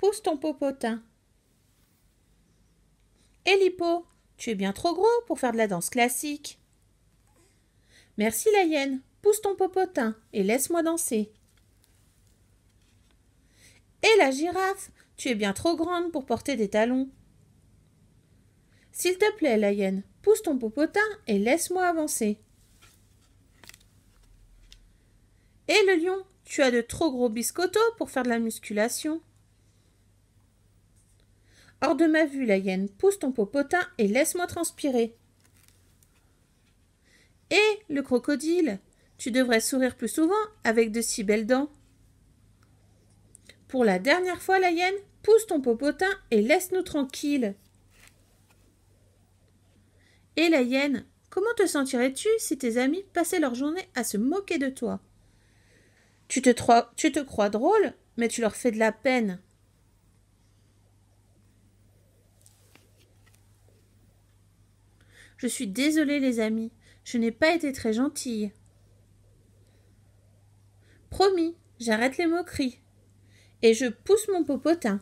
Pousse ton popotin. Elipo, tu es bien trop gros pour faire de la danse classique. Merci la hyène, pousse ton popotin et laisse-moi danser. Et la girafe, tu es bien trop grande pour porter des talons. S'il te plaît, la hyène, pousse ton popotin et laisse-moi avancer. Et le lion, tu as de trop gros biscottos pour faire de la musculation. Hors de ma vue, la hyène, pousse ton popotin et laisse-moi transpirer. Hé, eh, le crocodile, tu devrais sourire plus souvent avec de si belles dents. Pour la dernière fois, la hyène, pousse ton popotin et laisse-nous tranquilles. Et eh, la hyène, comment te sentirais-tu si tes amis passaient leur journée à se moquer de toi tu te, tu te crois drôle, mais tu leur fais de la peine. Je suis désolée, les amis. Je n'ai pas été très gentille. Promis, j'arrête les moqueries. Et je pousse mon popotin.